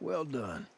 Well done.